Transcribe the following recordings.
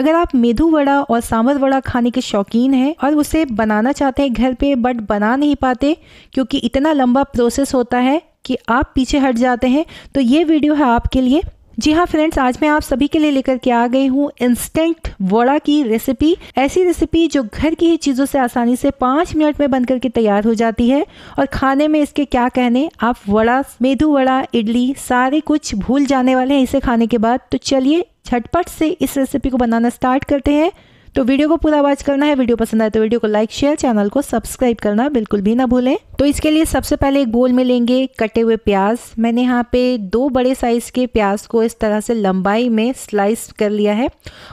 अगर आप मेदू वड़ा और सांबर वड़ा खाने के शौकीन हैं और उसे बनाना चाहते हैं घर पे बट बना नहीं पाते क्योंकि इतना लंबा प्रोसेस होता है कि आप पीछे हट जाते हैं तो ये वीडियो है आपके लिए जी हाँ फ्रेंड्स आज मैं आप सभी के लिए लेकर के आ गई हूँ इंस्टेंट वड़ा की रेसिपी ऐसी रेसिपी जो घर की ही चीज़ों से आसानी से पाँच मिनट में बन करके तैयार हो जाती है और खाने में इसके क्या कहने आप वड़ा मेदू वड़ा इडली सारे कुछ भूल जाने वाले हैं इसे खाने के बाद तो चलिए झटपट से इस रेसिपी को बनाना स्टार्ट करते हैं तो वीडियो को पूरा वॉच करना है वीडियो पसंद आए तो वीडियो को लाइक शेयर चैनल को सब्सक्राइब करना बिल्कुल भी ना भूलें तो इसके लिए सबसे पहले एक बोल में लेंगे कटे हुए प्याज मैंने यहाँ पे दो बड़े साइज के प्याज को इस तरह से लंबाई में स्लाइस कर लिया है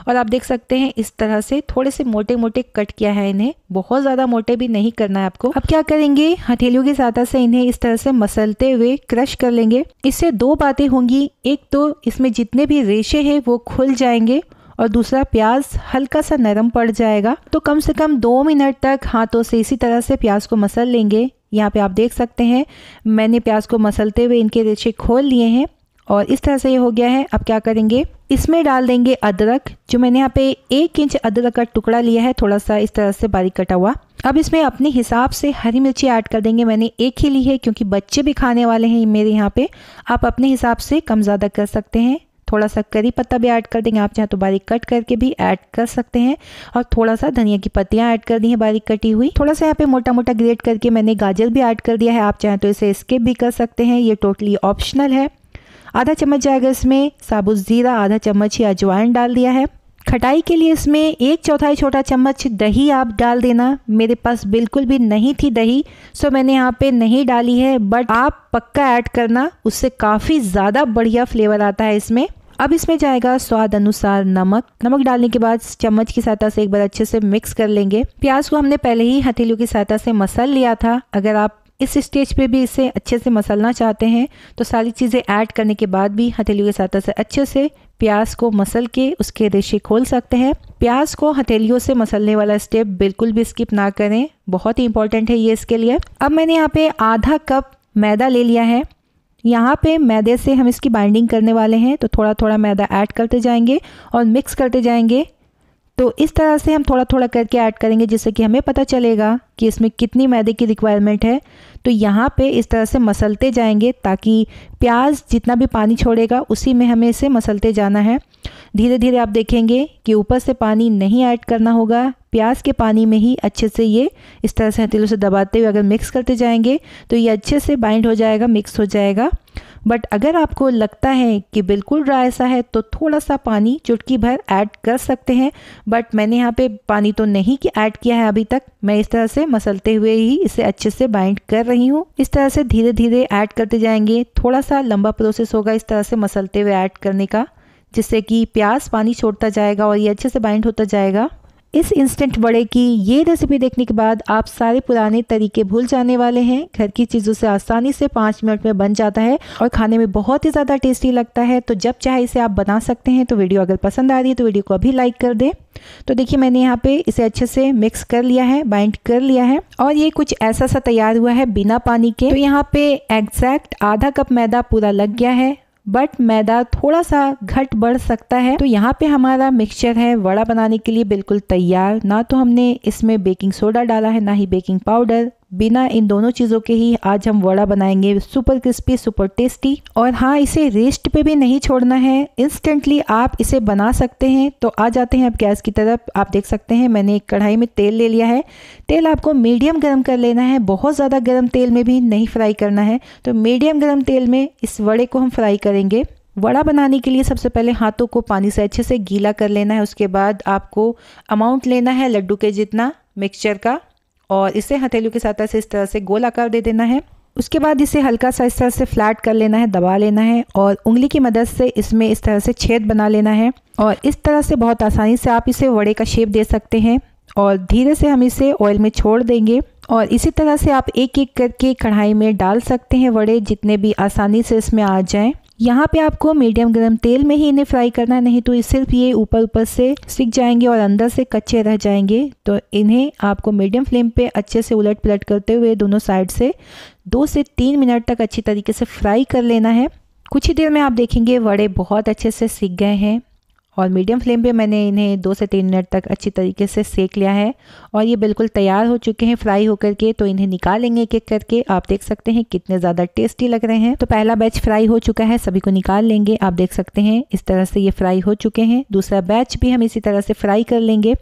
और आप देख सकते हैं इस तरह से थोड़े से मोटे मोटे कट किया है इन्हें बहुत ज़्यादा मोटे भी नहीं करना है आपको अब क्या करेंगे हथेलियों की सहायता से इन्हें इस तरह से मसलते हुए क्रश कर लेंगे इससे दो बातें होंगी एक तो इसमें जितने भी रेशे हैं वो खुल जाएंगे और दूसरा प्याज हल्का सा नरम पड़ जाएगा तो कम से कम दो मिनट तक हाथों से इसी तरह से प्याज को मसल लेंगे यहाँ पे आप देख सकते हैं मैंने प्याज को मसलते हुए इनके रेशे खोल लिए हैं और इस तरह से ये हो गया है अब क्या करेंगे इसमें डाल देंगे अदरक जो मैंने यहाँ पे एक इंच अदरक का टुकड़ा लिया है थोड़ा सा इस तरह से बारीक कटा हुआ अब इसमें अपने हिसाब से हरी मिर्ची ऐड कर देंगे मैंने एक ही ली है क्योंकि बच्चे भी खाने वाले हैं मेरे यहाँ पे आप अपने हिसाब से कम ज़्यादा कर सकते हैं थोड़ा सा करी पत्ता भी ऐड कर देंगे आप चाहे तो बारीक कट करके भी ऐड कर सकते हैं और थोड़ा सा धनिया की पत्तियाँ ऐड कर दी हैं बारीक कटी हुई थोड़ा सा यहाँ पे मोटा मोटा ग्रेट करके मैंने गाजर भी ऐड कर दिया है आप चाहें तो इसे स्किप भी कर सकते हैं ये टोटली ऑप्शनल है आधा चम्मच जाएगा इसमें साबुत ज़ीरा आधा चम्मच ही अजवाइन डाल दिया है खटाई के लिए इसमें एक चौथाई छोटा चम्मच दही आप डाल देना मेरे पास बिल्कुल भी नहीं थी दही सो मैंने यहाँ पे नहीं डाली है बट आप पक्का ऐड करना उससे काफ़ी ज़्यादा बढ़िया फ्लेवर आता है इसमें अब इसमें जाएगा स्वाद अनुसार नमक नमक डालने के बाद चम्मच की सहायता से एक बार अच्छे से मिक्स कर लेंगे प्याज को हमने पहले ही हथेलियों की सहायता से मसल लिया था अगर आप इस स्टेज पे भी इसे अच्छे से मसलना चाहते हैं तो सारी चीज़ें ऐड करने के बाद भी हथेलियों की सहायता से अच्छे से प्याज को मसल के उसके रेशे खोल सकते हैं प्याज को हथेलियों से मसलने वाला स्टेप बिल्कुल भी स्किप ना करें बहुत ही इंपॉर्टेंट है ये इसके लिए अब मैंने यहाँ पे आधा कप मैदा ले लिया है यहाँ पे मैदे से हम इसकी बाइंडिंग करने वाले हैं तो थोड़ा थोड़ा मैदा ऐड करते जाएंगे और मिक्स करते जाएंगे तो इस तरह से हम थोड़ा थोड़ा करके ऐड करेंगे जिससे कि हमें पता चलेगा कि इसमें कितनी मैदे की रिक्वायरमेंट है तो यहाँ पे इस तरह से मसलते जाएंगे ताकि प्याज जितना भी पानी छोड़ेगा उसी में हमें इसे मसलते जाना है धीरे धीरे आप देखेंगे कि ऊपर से पानी नहीं ऐड करना होगा प्याज के पानी में ही अच्छे से ये इस तरह से हथेलों से दबाते हुए अगर मिक्स करते जाएंगे तो ये अच्छे से बाइंड हो जाएगा मिक्स हो जाएगा बट अगर आपको लगता है कि बिल्कुल ड्राई सा है तो थोड़ा सा पानी चुटकी भर ऐड कर सकते हैं बट मैंने यहाँ पे पानी तो नहीं कि ऐड किया है अभी तक मैं इस तरह से मसलते हुए ही इसे अच्छे से बाइंड कर रही हूँ इस तरह से धीरे धीरे ऐड करते जाएंगे थोड़ा सा लंबा प्रोसेस होगा इस तरह से मसलते हुए ऐड करने का जिससे कि प्याज पानी छोड़ता जाएगा और ये अच्छे से बाइंड होता जाएगा इस इंस्टेंट बड़े की ये रेसिपी देखने के बाद आप सारे पुराने तरीके भूल जाने वाले हैं घर की चीज़ों से आसानी से पाँच मिनट में बन जाता है और खाने में बहुत ही ज़्यादा टेस्टी लगता है तो जब चाहे इसे आप बना सकते हैं तो वीडियो अगर पसंद आ रही है तो वीडियो को अभी लाइक कर दें तो देखिए मैंने यहाँ पे इसे अच्छे से मिक्स कर लिया है बाइंड कर लिया है और ये कुछ ऐसा सा तैयार हुआ है बिना पानी के तो यहाँ पे एग्जैक्ट आधा कप मैदा पूरा लग गया है बट मैदा थोड़ा सा घट बढ़ सकता है तो यहाँ पे हमारा मिक्सचर है वड़ा बनाने के लिए बिल्कुल तैयार ना तो हमने इसमें बेकिंग सोडा डाला है ना ही बेकिंग पाउडर बिना इन दोनों चीज़ों के ही आज हम वड़ा बनाएंगे सुपर क्रिस्पी सुपर टेस्टी और हाँ इसे रेस्ट पे भी नहीं छोड़ना है इंस्टेंटली आप इसे बना सकते हैं तो आ जाते हैं अब गैस की तरफ आप देख सकते हैं मैंने एक कढ़ाई में तेल ले लिया है तेल आपको मीडियम गर्म कर लेना है बहुत ज़्यादा गर्म तेल में भी नहीं फ्राई करना है तो मीडियम गर्म तेल में इस वड़े को हम फ्राई करेंगे वड़ा बनाने के लिए सबसे पहले हाथों को पानी से अच्छे से गीला कर लेना है उसके बाद आपको अमाउंट लेना है लड्डू के जितना मिक्सचर का और इसे हथेलियों के साथ ऐसे इस तरह से गोल आकार दे देना है उसके बाद इसे हल्का सा इस तरह से फ्लैट कर लेना है दबा लेना है और उंगली की मदद से इसमें इस तरह से छेद बना लेना है और इस तरह से बहुत आसानी से आप इसे वड़े का शेप दे सकते हैं और धीरे से हम इसे ऑयल में छोड़ देंगे और इसी तरह से आप एक एक करके कढ़ाई में डाल सकते हैं वड़े जितने भी आसानी से इसमें आ जाएं यहाँ पे आपको मीडियम गर्म तेल में ही इन्हें फ्राई करना है नहीं तो सिर्फ ये ऊपर ऊपर से सिक जाएंगे और अंदर से कच्चे रह जाएंगे तो इन्हें आपको मीडियम फ्लेम पे अच्छे से उलट पलट करते हुए दोनों साइड से दो से तीन मिनट तक अच्छी तरीके से फ्राई कर लेना है कुछ ही देर में आप देखेंगे वड़े बहुत अच्छे से सीख गए हैं और मीडियम फ्लेम पे मैंने इन्हें दो से तीन मिनट तक अच्छी तरीके से सेक लिया है और ये बिल्कुल तैयार हो चुके हैं फ्राई होकर के तो इन्हें निकालेंगे एक एक करके आप देख सकते हैं कितने ज़्यादा टेस्टी लग रहे हैं तो पहला बैच फ्राई हो चुका है सभी को निकाल लेंगे आप देख सकते हैं इस तरह से ये फ्राई हो चुके हैं दूसरा बैच भी हम इसी तरह से फ्राई कर लेंगे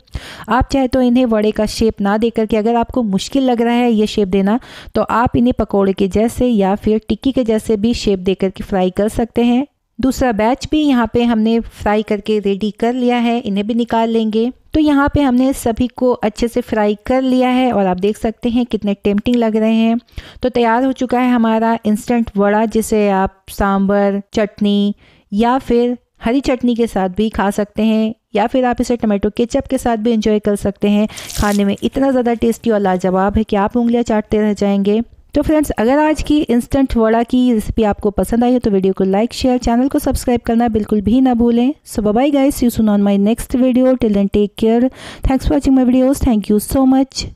आप चाहे तो इन्हें वड़े का शेप ना दे करके अगर आपको मुश्किल लग रहा है ये शेप देना तो आप इन्हें पकौड़े के जैसे या फिर टिक्की के जैसे भी शेप दे करके फ्राई कर सकते हैं दूसरा बैच भी यहाँ पे हमने फ्राई करके रेडी कर लिया है इन्हें भी निकाल लेंगे तो यहाँ पे हमने सभी को अच्छे से फ्राई कर लिया है और आप देख सकते हैं कितने टेम्पटिंग लग रहे हैं तो तैयार हो चुका है हमारा इंस्टेंट वड़ा जिसे आप सांभर चटनी या फिर हरी चटनी के साथ भी खा सकते हैं या फिर आप इसे टमाटो केचप के साथ भी इंजॉय कर सकते हैं खाने में इतना ज़्यादा टेस्टी और लाजवाब है कि आप उंगलियाँ चाटते रह जाएंगे तो फ्रेंड्स अगर आज की इंस्टेंट वड़ा की रेसिपी आपको पसंद आई हो तो वीडियो को लाइक शेयर चैनल को सब्सक्राइब करना बिल्कुल भी ना भूलें so bye guys you soon on my next video till then take care thanks for watching my videos thank you so much